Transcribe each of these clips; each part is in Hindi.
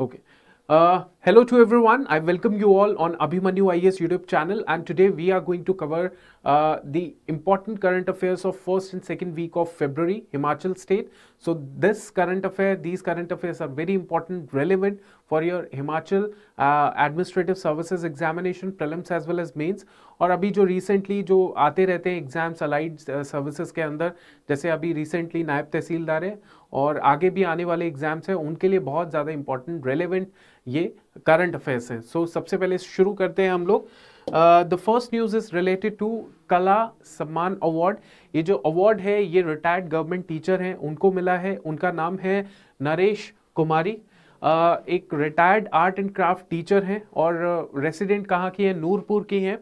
Okay. Uh, hello to everyone. I welcome you all on Abhimanyu IAS YouTube channel and today we are going to cover the important current affairs of first and second week of February, Himachal state. So this current affair, these current affairs are very important, relevant for your Himachal uh, administrative services examination, prelims as well as mains. और अभी जो रिसेंटली जो आते रहते हैं एग्जाम्स अलाइड सर्विसेज के अंदर जैसे अभी रिसेंटली नायब तहसीलदार है और आगे भी आने वाले एग्जाम्स हैं उनके लिए बहुत ज़्यादा इंपॉर्टेंट रेलिवेंट ये करंट अफेयर्स है सो so, सबसे पहले शुरू करते हैं हम लोग the first news is related to Kala Samman award ये जो अवार्ड है ये रिटायर्ड गवर्नमेंट टीचर हैं उनको मिला है उनका नाम है नरेश कुमारी uh, एक retired art and craft teacher हैं और रेसिडेंट uh, कहाँ की हैं नूरपुर की हैं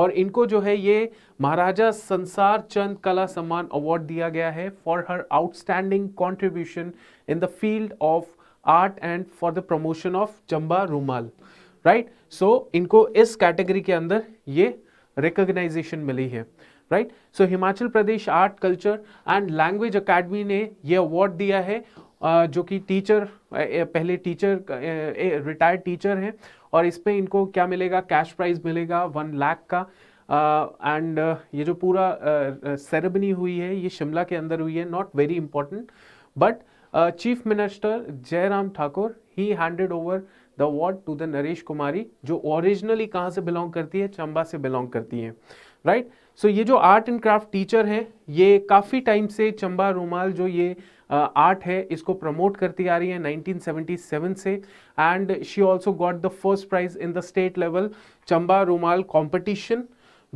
और इनको जो है ये महाराजा संसार चंद कला सम्मान अवार्ड दिया गया है for her outstanding contribution in the field of art and for the promotion of Chamba rumal right सो इनको इस कैटेगरी के अंदर ये रिकोगनाइजेशन मिली है right so Himachal Pradesh art culture and language academy ने ये अवार्ड दिया है जो कि टीचर पहले टीचर रिटायर्ड टीचर हैं और इस पर इनको क्या मिलेगा कैश प्राइज मिलेगा वन लाख का एंड uh, uh, ये जो पूरा सेरेमनी uh, हुई है ये शिमला के अंदर हुई है not very important but chief minister Jairam Thakur he handed over the award to the Naresh Kumari जो ओरिजिनली कहाँ से बिलोंग करती है चंबा से बिलोंग करती है राइट right? सो so, ये जो आर्ट एंड क्राफ्ट टीचर हैं ये काफ़ी टाइम से चंबा रूमाल जो ये आर्ट uh, है इसको प्रमोट करती आ रही है 1977 से and she also got the first prize in the state level Chamba rumal competition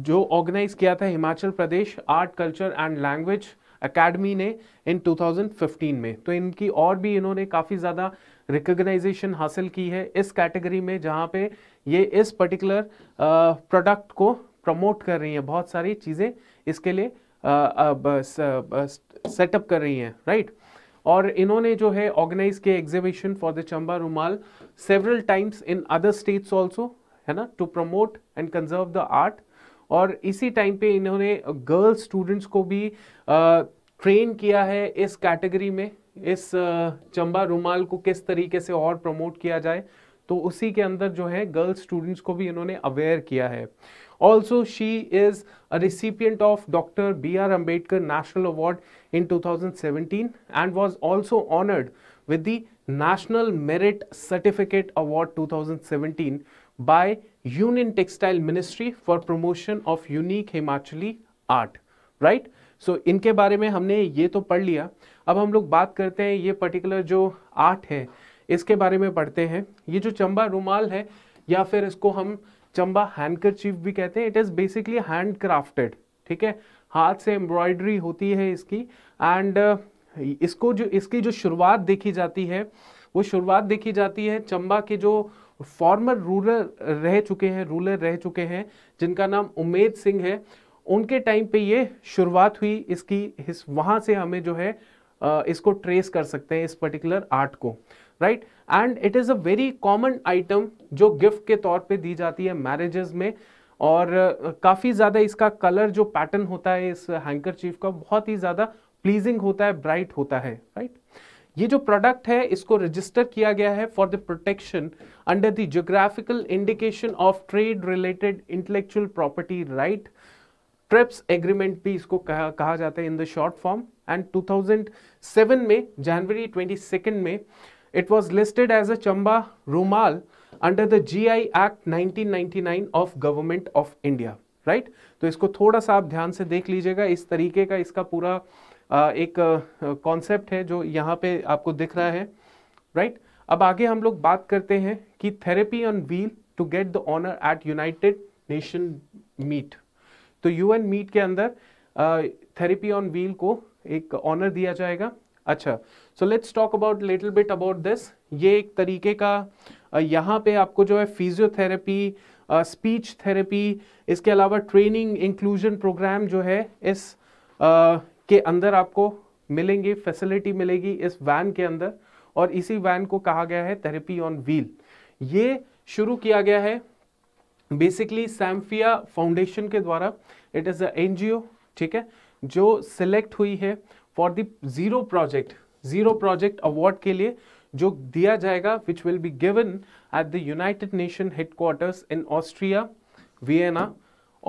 जो ऑर्गेनाइज किया था Himachal Pradesh art culture and language academy ने इन 2015 में तो इनकी और भी इन्होंने काफ़ी ज़्यादा रिकग्नाइजेशन हासिल की है इस कैटेगरी में जहाँ पे ये इस पर्टिकुलर प्रोडक्ट को प्रमोट कर रही हैं बहुत सारी चीज़ें इसके लिए सेटअप कर रही हैं राइट और इन्होंने जो है ऑर्गेनाइज किए exhibition for the Chamba rumal several times in other states also है ना to promote and conserve the art और इसी टाइम पे इन्होंने गर्ल स्टूडेंट्स को भी ट्रेन किया है इस कैटेगरी में इस चंबा रुमाल को किस तरीके से और प्रमोट किया जाए तो उसी के अंदर जो है गर्ल स्टूडेंट्स को भी इन्होंने अवेयर किया है also she is a recipient of doctor B R Ambedkar national award in 2017 and was also honoured with the national merit certificate award 2017 by union textile ministry for promotion of unique Himachali art right so इनके बारे में हमने ये तो पढ़ लिया अब हम लोग बात करते हैं ये पर्टिकुलर जो आर्ट है इसके बारे में पढ़ते हैं ये जो चंबा रुमाल है या फिर इसको हम चंबा हैंडकर हैंडकरचीफ भी कहते हैं it is basically handcrafted ठीक है हाथ से एम्ब्रॉयडरी होती है इसकी एंड इसको जो इसकी जो शुरुआत देखी जाती है वो शुरुआत देखी जाती है चंबा के जो फॉर्मर रूलर रह चुके हैं रूलर रह चुके हैं जिनका नाम उमेद सिंह है उनके टाइम पे ये शुरुआत हुई इसकी इस वहाँ से हमें जो है इसको ट्रेस कर सकते हैं इस पर्टिकुलर आर्ट को right and it is a very common item जो गिफ्ट के तौर पे दी जाती है मैरिजेज में और काफ़ी ज़्यादा इसका कलर जो पैटर्न होता है इस हैंकर का बहुत ही ज़्यादा प्लीजिंग होता है ब्राइट होता है राइट right? ये जो प्रोडक्ट है इसको रजिस्टर किया गया है for the protection under the geographical indication of trade related intellectual property right TRIPS agreement भी इसको कहा, कहा जाता है in the short form and 2007 में जनवरी 22 में it was listed as a Chamba rumal under the GI act 1999 of government of India right तो इसको थोड़ा सा आप ध्यान से देख लीजिएगा इस तरीके का इसका पूरा एक कॉन्सेप्ट है जो यहाँ पे आपको दिख रहा है राइट right? अब आगे हम लोग बात करते हैं कि therapy on wheel to get the honour at united nation meet तो यूएन मीट के अंदर थेरेपी ऑन व्हील को एक ऑनर दिया जाएगा अच्छा so let's talk about little bit about this ये एक तरीके का यहाँ पे आपको जो है फिजियोथेरेपी स्पीच थेरेपी इसके अलावा ट्रेनिंग इंक्लूजन प्रोग्राम जो है इस के अंदर आपको मिलेंगे फैसिलिटी मिलेगी इस वैन के अंदर और इसी वैन को कहा गया है थेरेपी ऑन व्हील ये शुरू किया गया है बेसिकली सैम्फिया फाउंडेशन के द्वारा इट इज़ अ एनजीओ ठीक है जो सिलेक्ट हुई है for the zero project zero project award के लिए जो दिया जाएगा which will be given at the united nation headquarters in Austria Vienna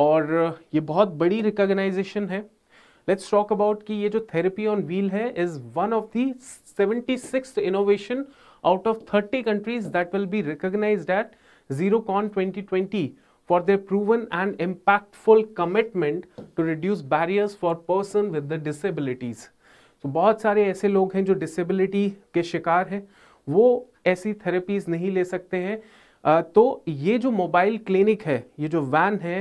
और ये बहुत बड़ी रिकॉग्नाइजेशन है लेट्स टॉक अबाउट कि ये जो थेरेपी ऑन व्हील है is one of the seventy six innovation out of thirty countries that will be recognise at zero con twenty twenty for their proven and impactful commitment to reduce barriers for person with the disabilities. तो बहुत सारे ऐसे लोग हैं जो डिसेबिलिटी के शिकार हैं वो ऐसी थेरेपीज नहीं ले सकते हैं तो ये जो मोबाइल क्लिनिक है ये जो वैन है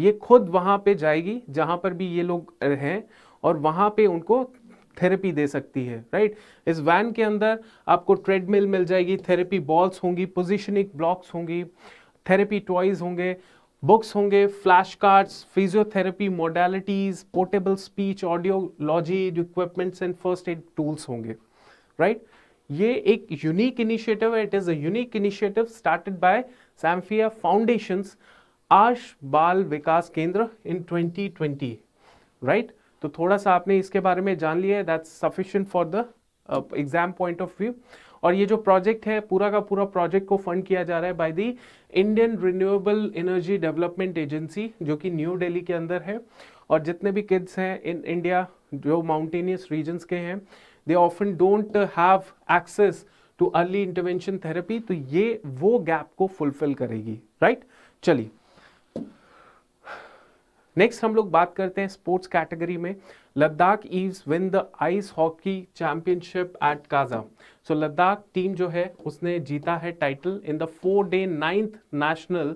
ये खुद वहाँ पे जाएगी जहाँ पर भी ये लोग हैं और वहाँ पे उनको थेरेपी दे सकती है राइट इस वैन के अंदर आपको ट्रेडमिल मिल जाएगी थेरेपी बॉल्स होंगी पोजिशनिक ब्लॉक्स होंगी थेरेपी टॉयज होंगे बुक्स होंगे flash cards physiotherapy modalities portable speech audiology equipments and first aid tools होंगे राइट ये एक यूनिक इनिशिएटिव है it is a unique initiative started by सैम्फिया फाउंडेशंस आश बाल विकास केंद्र इन 2020 राइट तो थोड़ा सा आपने इसके बारे में जान लिया है that's sufficient for the exam point of view और ये जो प्रोजेक्ट है पूरा का पूरा प्रोजेक्ट को फंड किया जा रहा है by the Indian renewable energy development agency जो कि न्यू दिल्ली के अंदर है और जितने भी किड्स हैं इन इंडिया जो माउंटेनियस रीजन्स के हैं they often don't have access to early intervention therapy तो ये वो गैप को फुलफिल करेगी राइट right? चलिए नेक्स्ट हम लोग बात करते हैं स्पोर्ट्स कैटेगरी में Ladakh eves win the ice hockey championship at Kaza so Ladakh team जो है उसने जीता है title in the four day ninth national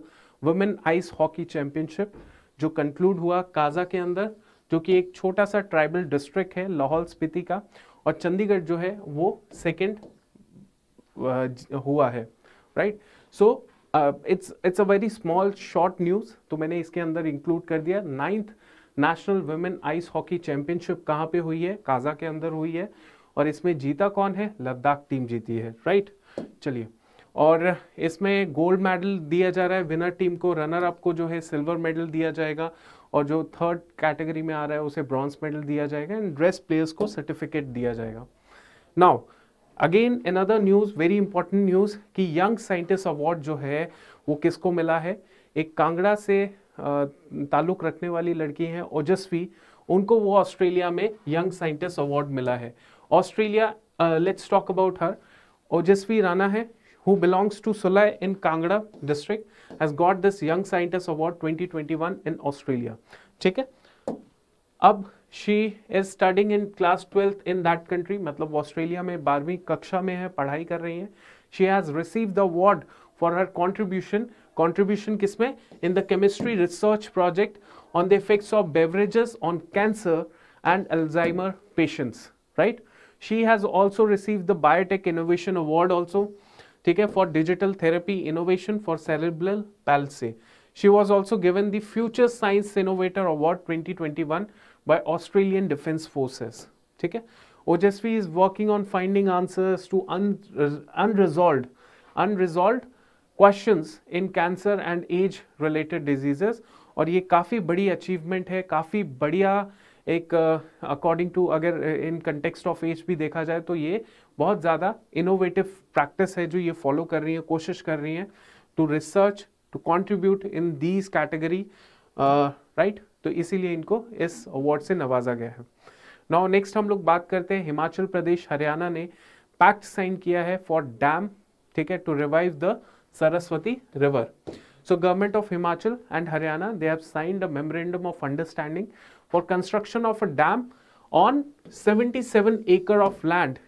women ice hockey championship जो कंक्लूड हुआ काजा के अंदर जो कि एक छोटा सा ट्राइबल डिस्ट्रिक्ट है लाहौल स्पीति का और चंडीगढ़ जो है वो सेकेंड हुआ है right so it's it's a very small short news तो मैंने इसके अंदर इंक्लूड कर दिया ninth national women ice hockey championship कहाँ पे हुई है काजा के अंदर हुई है और इसमें जीता कौन है लद्दाख टीम जीती है राइट चलिए और इसमें गोल्ड मेडल दिया जा रहा है विनर टीम को रनर अप को जो है सिल्वर मेडल दिया जाएगा और जो थर्ड कैटेगरी में आ रहा है उसे ब्रॉन्ज मेडल दिया जाएगा एंड ड्रेस प्लेयर्स को सर्टिफिकेट दिया जाएगा now again other news very important news कि यंग साइंटिस्ट अवार्ड जो है वो किसको मिला है एक कांगड़ा से ताल्लुक़ रखने वाली लड़की है ओजस्वी उनको वो ऑस्ट्रेलिया में यंग साइंटिस्ट अवार्ड मिला है Australia let's talk about her Ojaswi Rana है who belongs to Sulai in Kangra district has got this Young Scientist Award 2021 in Australia ठीक है अब she is studying in class twelfth in that country मतलब ऑस्ट्रेलिया में बारहवीं कक्षा में है पढ़ाई कर रही है she has receive the award for her contribution contribution किसमें in the chemistry research project on the effects of beverages on cancer and Alzheimer patients right she has also receive the biotech innovation award also ठीक है for digital therapy innovation for cerebral palsy she was also given the future science innovator award 2021 by Australian defence Forces ठीक है Ojaswi is working on finding answers to unresolved unresolved question in cancer and age related diseases और ये काफ़ी बड़ी अचीवमेंट है काफ़ी बढ़िया एक अकॉर्डिंग uh, टू अगर इन कंटेक्सट ऑफ एज भी देखा जाए तो ये बहुत ज़्यादा इनोवेटिव प्रैक्टिस है जो ये फॉलो कर रही है कोशिश कर रही हैं to research to contribute in these category right तो इसीलिए इनको इस अवार्ड से नवाजा गया है नाउ नेक्स्ट हम लोग बात करते हैं हिमाचल प्रदेश हरियाणा ने पैक्ट साइन किया है फॉर डैम ठीक है to revive the Saraswati river so government of Himachal and Haryana they have signed a memorandum of understanding for construction of a dam on seven acre of land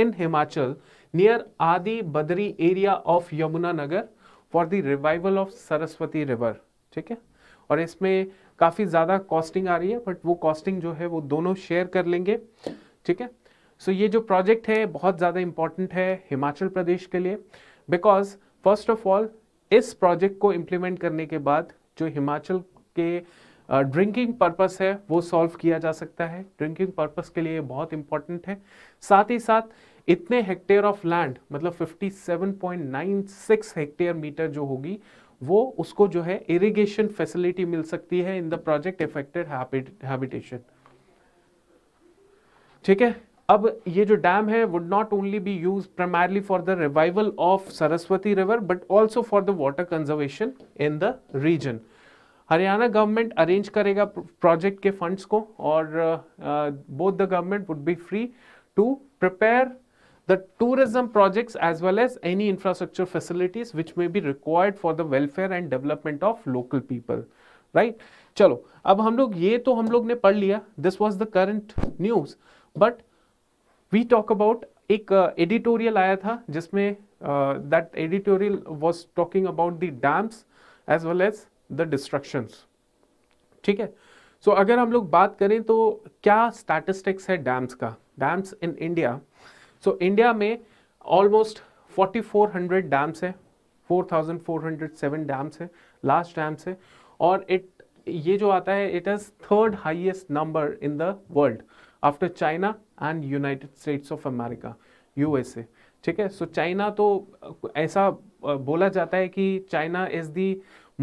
in Himachal near Adi Badri area of Yamunanagar for the revival of Saraswati river ठीक है और इसमें काफ़ी ज़्यादा कॉस्टिंग आ रही है बट वो कॉस्टिंग जो है वो दोनों शेयर कर लेंगे ठीक है सो so ये जो प्रोजेक्ट है बहुत ज़्यादा इंपॉर्टेंट है हिमाचल प्रदेश के लिए बिकॉज फर्स्ट ऑफ ऑल इस प्रोजेक्ट को इम्प्लीमेंट करने के बाद जो हिमाचल के ड्रिंकिंग uh, पर्पस है वो सॉल्व किया जा सकता है ड्रिंकिंग पर्पस के लिए बहुत इंपॉर्टेंट है साथ ही साथ इतने हेक्टेयर ऑफ लैंड मतलब 57.96 हेक्टेयर मीटर जो होगी वो उसको जो है इरिगेशन फैसिलिटी मिल सकती है in the project affected habitation ठीक है अब ये जो डैम है would not only be use primarily for the revival of Saraswati river but also for the water conservation in the region Haryana government arrange करेगा प्रोजेक्ट के फंड्स को और both the government would be free to prepare the tourism projects as well as any infrastructure facilities which may be required for the welfare and development of local people right चलो अब हम लोग ये तो हम लोग ने पढ़ लिया this was the current news but we talk about एक एडिटोरियल uh, आया था जिसमें that editorial was talking about the dams as well as the destructions ठीक है सो so, अगर हम लोग बात करें तो क्या स्टैटिस्टिक्स है डैम्स का dams in India so India में ऑलमोस्ट 4400 डैम्स हैं 4407 डैम्स हैं लास्ट डैम्स हैं और इट ये जो आता है it is third highest number in the world after China and United States of America USA ठीक है सो चाइना तो ऐसा बोला जाता है कि China is the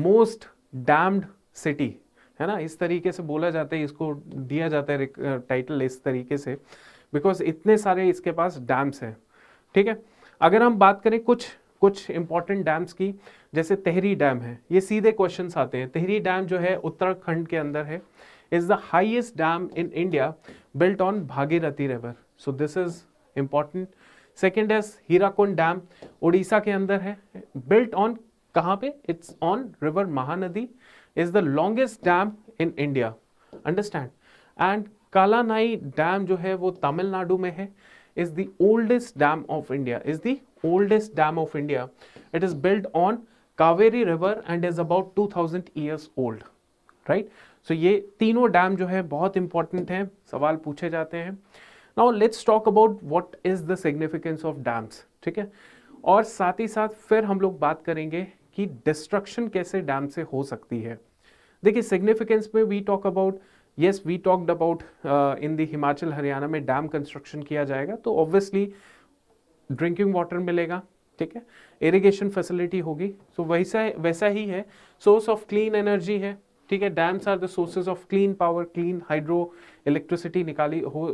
most dammed city है ना इस तरीके से बोला जाता है इसको दिया जाता है टाइटल इस तरीके से बिकॉज इतने सारे इसके पास डैम्स हैं ठीक है अगर हम बात करें कुछ कुछ इंपॉर्टेंट डैम्स की जैसे तेहरी डैम है ये सीधे क्वेश्चन आते हैं तेहरी डैम जो है उत्तराखंड के अंदर है is the highest dam in India built on Bhagirathi river so this is important second is Hirakud dam Orissa के अंदर है बिल्ट ऑन कहाँ पे it's on river Mahanadi is the longest dam in India understand and Kallanai dam जो है वो तमिलनाडु में है is the oldest dam of India is the oldest dam of India it is build on Kaveri river and is about thousand years old right so ये तीनों डैम जो है बहुत इंपॉर्टेंट हैं सवाल पूछे जाते हैं now let's talk about what is the significance of dams ठीक है और साथ ही साथ फिर हम लोग बात करेंगे कि डिस्ट्रक्शन कैसे डैम से हो सकती है देखिए सिग्निफिकेंस में we talk about yes we talked about in the Himachal Haryana में डैम कंस्ट्रक्शन किया जाएगा तो ऑब्वियसली ड्रिंकिंग वाटर मिलेगा ठीक है इरिगेशन फैसिलिटी होगी सो तो वैसा वैसा ही है सोर्स ऑफ क्लीन एनर्जी है ठीक है dams are the sources of clean power clean hydro electricity निकाली हो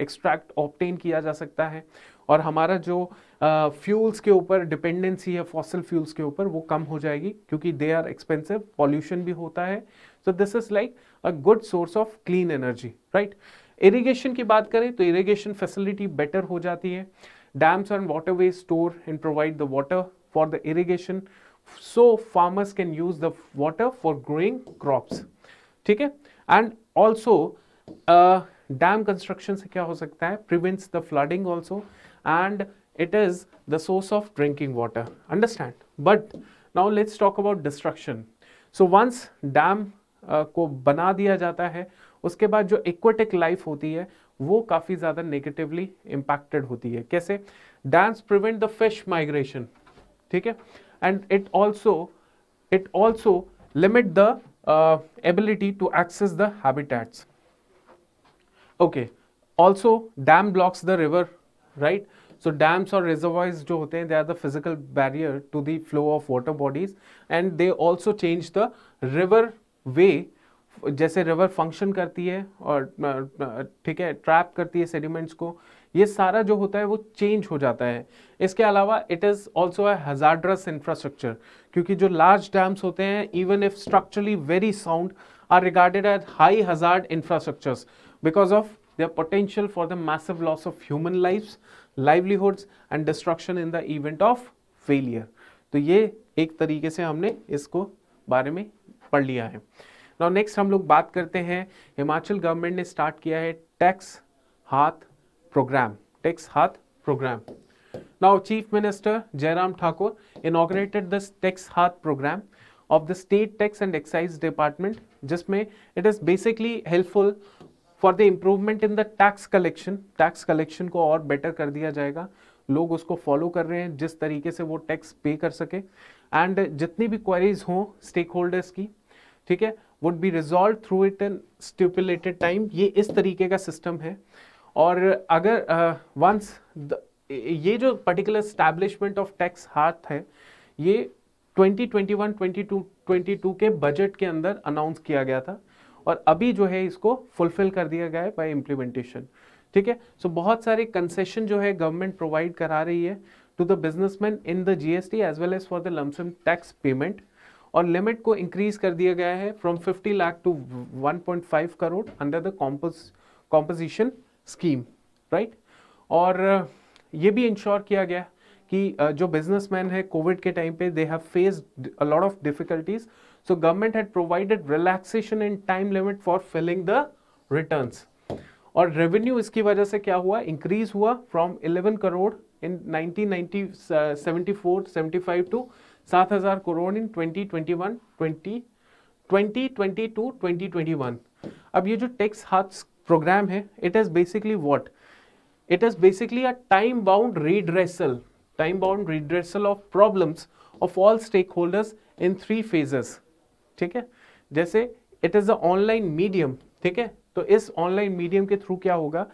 एक्सट्रैक्ट ऑप्टेन किया जा सकता है और हमारा जो फ्यूल्स uh, के ऊपर डिपेंडेंसी है फॉसल फ्यूल्स के ऊपर वो कम हो जाएगी क्योंकि दे आर एक्सपेंसिव पॉल्यूशन भी होता है so this is like a good source of clean energy right irrigation की बात करें तो इरिगेशन फैसिलिटी बेटर हो जाती है dams and waterway store and provide the water for the irrigation so farmers can use the water for growing crops ठीक है एंड ऑल्सो डैम कंस्ट्रक्शन से क्या हो सकता है prevents the flooding also and it is the source of drinking water understand but now let's talk about destruction so once dam को बना दिया जाता है उसके बाद जो एक्वेटिक लाइफ होती है वो काफ़ी ज़्यादा नेगेटिवली इम्पैक्टेड होती है कैसे dams prevent the fish migration ठीक है and it also it also limit the ability to access the habitats okay also dam blocks the river right so dams और रिजर्वाइज जो होते हैं they are the physical barrier to the flow of water bodies and they also change the river way जैसे रिवर फंक्शन करती है और ठीक है ट्रैप करती है सेडिमेंट्स को ये सारा जो होता है वो चेंज हो जाता है इसके अलावा it is also a hazardous infrastructure क्योंकि जो लार्ज डैम्स होते हैं even if structurally very sound are regarded as high hazard infrastructures because of their potential for the massive loss of human life livelihoods and destruction in the event of failure तो ये एक तरीके से हमने इसको बारे में पढ़ लिया है नाउ नेक्स्ट हम लोग बात करते हैं हिमाचल गवर्नमेंट ने स्टार्ट किया है टैक्स हाथ प्रोग्राम टैक्स हाथ program now chief minister Jairam Thakur inaugurated this tax हाथ program of the state tax and excise department जिसमें it is basically helpful for the improvement in the tax collection tax collection को और बेटर कर दिया जाएगा लोग उसको फॉलो कर रहे हैं जिस तरीके से वो टैक्स पे कर सके एंड जितनी भी क्वारीज हो स्टेक होल्डर्स की ठीक है would be resolve through it an stipulated time ये इस तरीके का सिस्टम है और अगर वंस uh, ये जो पर्टिकुलर स्टैब्लिशमेंट ऑफ टैक्स हाथ है ये 2021 22 22 के बजट के अंदर अनाउंस किया गया था और अभी जो है इसको फुलफिल कर दिया गया है बाय इम्प्लीमेंटेशन ठीक है सो बहुत सारे कंसेशन जो है गवर्नमेंट प्रोवाइड करा रही है to the businessman in the GST as well as for the lump sum tax payment और लिमिट को इंक्रीज कर दिया गया है from 50 lakh to 1.5 crore under the composition scheme right और uh, ये भी इंश्योर किया गया कि uh, जो बिजनेसमैन है कोविड के टाइम पे they have faced a lot of difficulties so government had provided relaxation in time limit for filing the return और रेवेन्यू इसकी वजह से क्या हुआ इंक्रीज हुआ फ्रॉम 11 करोड़ इन 1990 74 75 टू सात हज़ार crore in twenty twenty one twenty twenty twenty two twenty twenty one अब ये जो टैक्स हाथ प्रोग्राम है it is basically what it is basically a time bound redressal time bound redressal of problems of all stakeholders in three phases ठीक है जैसे it is a online medium ठीक है तो इस ऑनलाइन मीडियम के थ्रू क्या होगा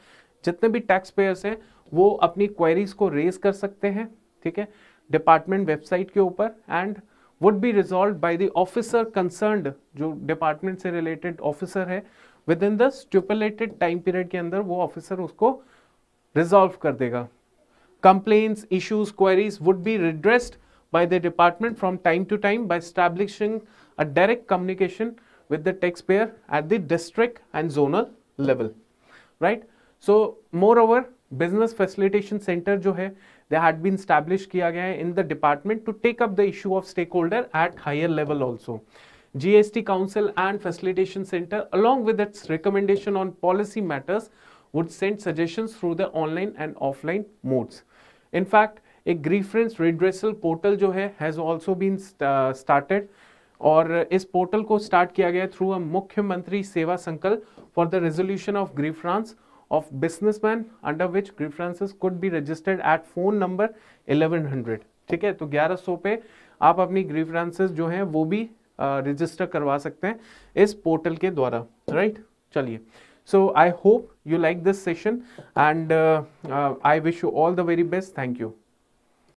जितने भी टैक्स पेयर्स हैं वो अपनी क्वेरीज को रेज कर सकते हैं ठीक है डिपार्टमेंट वेबसाइट के ऊपर and would be resolve by the officer concerned जो डिपार्टमेंट से रिलेटेड ऑफिसर है within the stipulated time period के अंदर वो ऑफिसर उसको रिजॉल्व कर देगा complaints issues queries would be redressed by the department from time to time by establishing a direct communication with the taxpayer at the district and zonal level right so moreover business facilitation centre जो है दे हैड बीन स्टैब्लिश किया गया है in the department to take up the issue of stakeholder at higher level also GST council and facilitation centre along with its recommendation on policy matters would send suggestion through the online and offline modes in fact एक ग्रीफरेंस रिड्रेसल पोर्टल जो है हैज़ ऑल्सो बीन स्टार्टेड और इस पोर्टल को स्टार्ट किया गया through a Mukhyamantri Seva Sankalp for the resolution of grievance of businessman under which grievances could be registered at phone number 1100 ठीक है तो 1100 पे आप अपनी grievances जो हैं वो भी रजिस्टर uh, करवा सकते हैं इस पोर्टल के द्वारा राइट right? चलिए so I hope you like this session and I wish you all the very best thank you